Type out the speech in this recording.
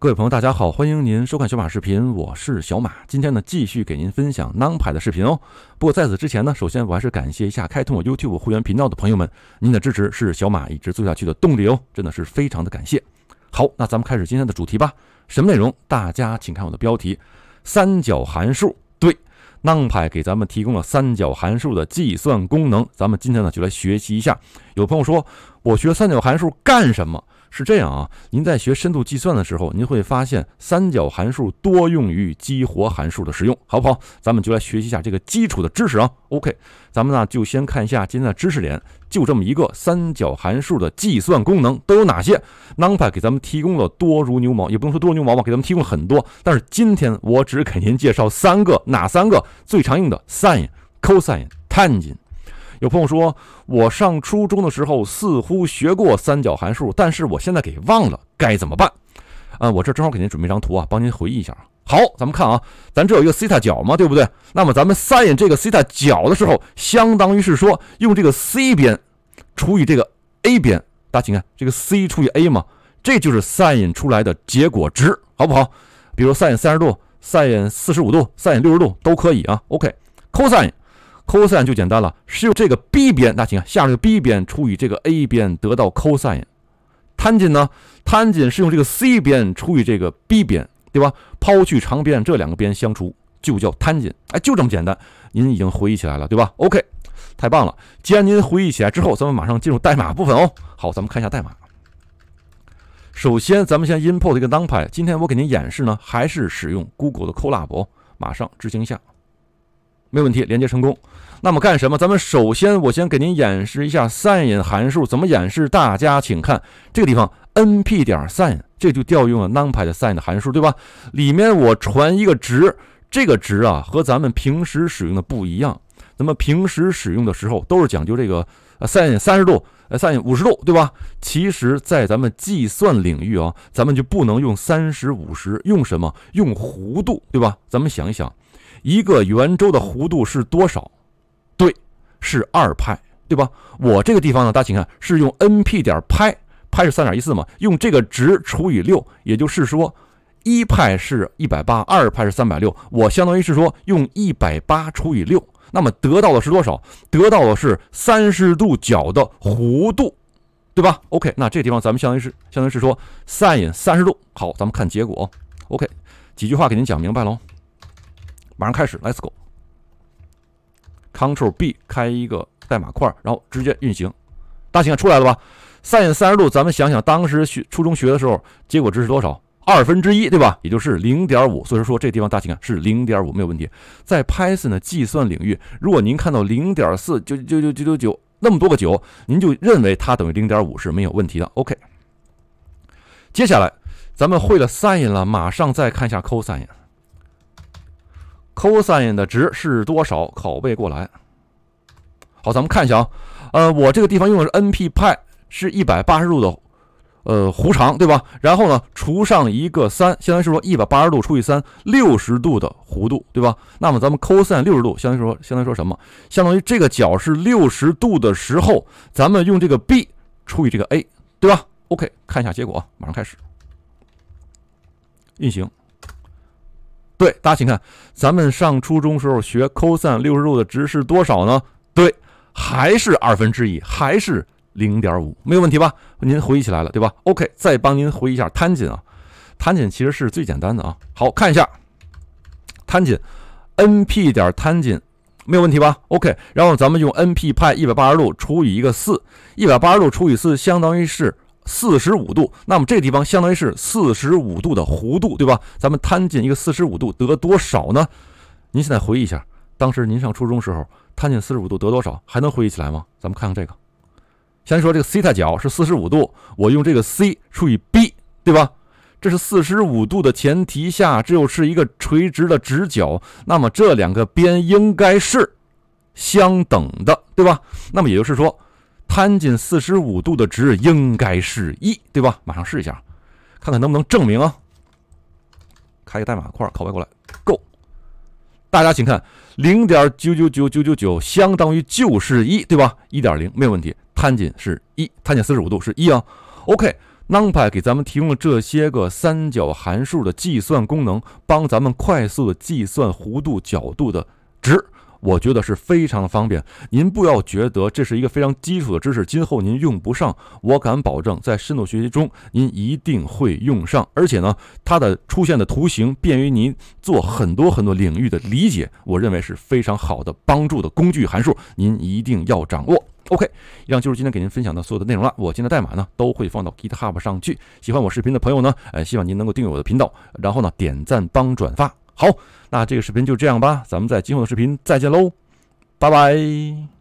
各位朋友，大家好，欢迎您收看小马视频，我是小马。今天呢，继续给您分享 n u m 的视频哦。不过在此之前呢，首先我还是感谢一下开通我 YouTube 会员频道的朋友们，您的支持是小马一直做下去的动力哦，真的是非常的感谢。好，那咱们开始今天的主题吧。什么内容？大家请看我的标题：三角函数。对 n u m 给咱们提供了三角函数的计算功能。咱们今天呢，就来学习一下。有朋友说，我学三角函数干什么？是这样啊，您在学深度计算的时候，您会发现三角函数多用于激活函数的使用，好不好？咱们就来学习一下这个基础的知识啊。OK，咱们呢就先看一下今天的知识点，就这么一个三角函数的计算功能都有哪些？NumPy 给咱们提供了多如牛毛，也不用说多如牛毛吧，给咱们提供了很多。但是今天我只给您介绍三个，哪三个最常用的？sin、cosine、tangent。有朋友说，我上初中的时候似乎学过三角函数，但是我现在给忘了，该怎么办？啊，我这正好给您准备一张图啊，帮您回忆一下好，咱们看啊，咱这有一个西塔角嘛，对不对？那么咱们 sin 这个西塔角的时候，相当于是说用这个 c 边除以这个 a 边，大家请看这个 c 除以 a 嘛，这就是 sin 出来的结果值，好不好？比如 sin 三十度、sin 四十五度、sin 六十度都可以啊。OK，cosine。cos 就简单了，是用这个 b 边，大家请看，下面这个 b 边除以这个 a 边得到 cosine。tan 呢，tan 是用这个 c 边除以这个 b 边，对吧？抛去长边，这两个边相除就叫 tan。哎，就这么简单，您已经回忆起来了，对吧？OK，太棒了！既然您回忆起来之后，咱们马上进入代码部分哦。好，咱们看一下代码。首先，咱们先 import 一个 numpy。今天我给您演示呢，还是使用 Google 的 Colab，马上执行一下。没问题，连接成功。那么干什么？咱们首先我先给您演示一下 sin 函数怎么演示。大家请看这个地方，np 点 sin，这就调用了 numpy 的 sin 函数，对吧？里面我传一个值，这个值啊和咱们平时使用的不一样。咱们平时使用的时候都是讲究这个。啊，sin 三十度，呃，sin 五十度，对吧？其实，在咱们计算领域啊，咱们就不能用三十、五十，用什么？用弧度，对吧？咱们想一想，一个圆周的弧度是多少？对，是二派，对吧？我这个地方呢，大家请看，是用 np 点派，派是三点一四嘛，用这个值除以六，也就是说，一派是一百八，二派是三百六，我相当于是说用一百八除以六。那么得到的是多少？得到的是三十度角的弧度，对吧？OK，那这地方咱们相当于是相当于是说 sin 三十度。好，咱们看结果。OK，几句话给您讲明白喽。马上开始，Let's go。c t r l B 开一个代码块，然后直接运行。大屏出来了吧？sin 三十度，咱们想想当时学初中学的时候，结果值是多少？二分之一对吧？也就是零点五，所以说这地方大家看是零点五没有问题。在 Python 的计算领域，如果您看到零点四九九九九九九那么多个九，您就认为它等于零点五是没有问题的。OK，接下来咱们会了 s i n 了，马上再看一下 cosine，cosine 的值是多少？拷贝过来。好，咱们看一下啊，呃，我这个地方用的是 n p 派，是一百八十度的。呃，弧长对吧？然后呢，除上一个三，相当于是说一百八十度除以三，六十度的弧度对吧？那么咱们 cos 六十度，相当是说，相当于说什么？相当于这个角是六十度的时候，咱们用这个 b 除以这个 a 对吧？OK，看一下结果，马上开始运行。对，大家请看，咱们上初中时候学 cos 六十度的值是多少呢？对，还是二分之一，还是。零点五没有问题吧？您回忆起来了对吧？OK，再帮您回忆一下 tan 啊，tan 其实是最简单的啊。好看一下 tan，n p 点 tan 没有问题吧？OK，然后咱们用 n p 派一百八十度除以一个四，一百八十度除以四相当于是四十五度，那么这个地方相当于是四十五度的弧度对吧？咱们 tan 一个四十五度得多少呢？您现在回忆一下，当时您上初中时候 tan 四十五度得多少，还能回忆起来吗？咱们看看这个。先说这个西塔角是四十五度，我用这个 c 除以 b，对吧？这是四十五度的前提下，这又是一个垂直的直角，那么这两个边应该是相等的，对吧？那么也就是说，tan 四十五度的值应该是一，对吧？马上试一下，看看能不能证明啊！开个代码块，拷贝过来。大家请看，零点九九九九九九相当于就是一对吧？一点零没有问题。tan 是一，tan 四十五度是一啊。OK，numpy 给咱们提供了这些个三角函数的计算功能，帮咱们快速的计算弧度角度的值。我觉得是非常的方便，您不要觉得这是一个非常基础的知识，今后您用不上。我敢保证，在深度学习中，您一定会用上。而且呢，它的出现的图形，便于您做很多很多领域的理解。我认为是非常好的帮助的工具函数，您一定要掌握。OK，以上就是今天给您分享的所有的内容了。我今天的代码呢，都会放到 GitHub 上去。喜欢我视频的朋友呢，呃，希望您能够订阅我的频道，然后呢，点赞帮转发。好，那这个视频就这样吧，咱们在今后的视频再见喽，拜拜。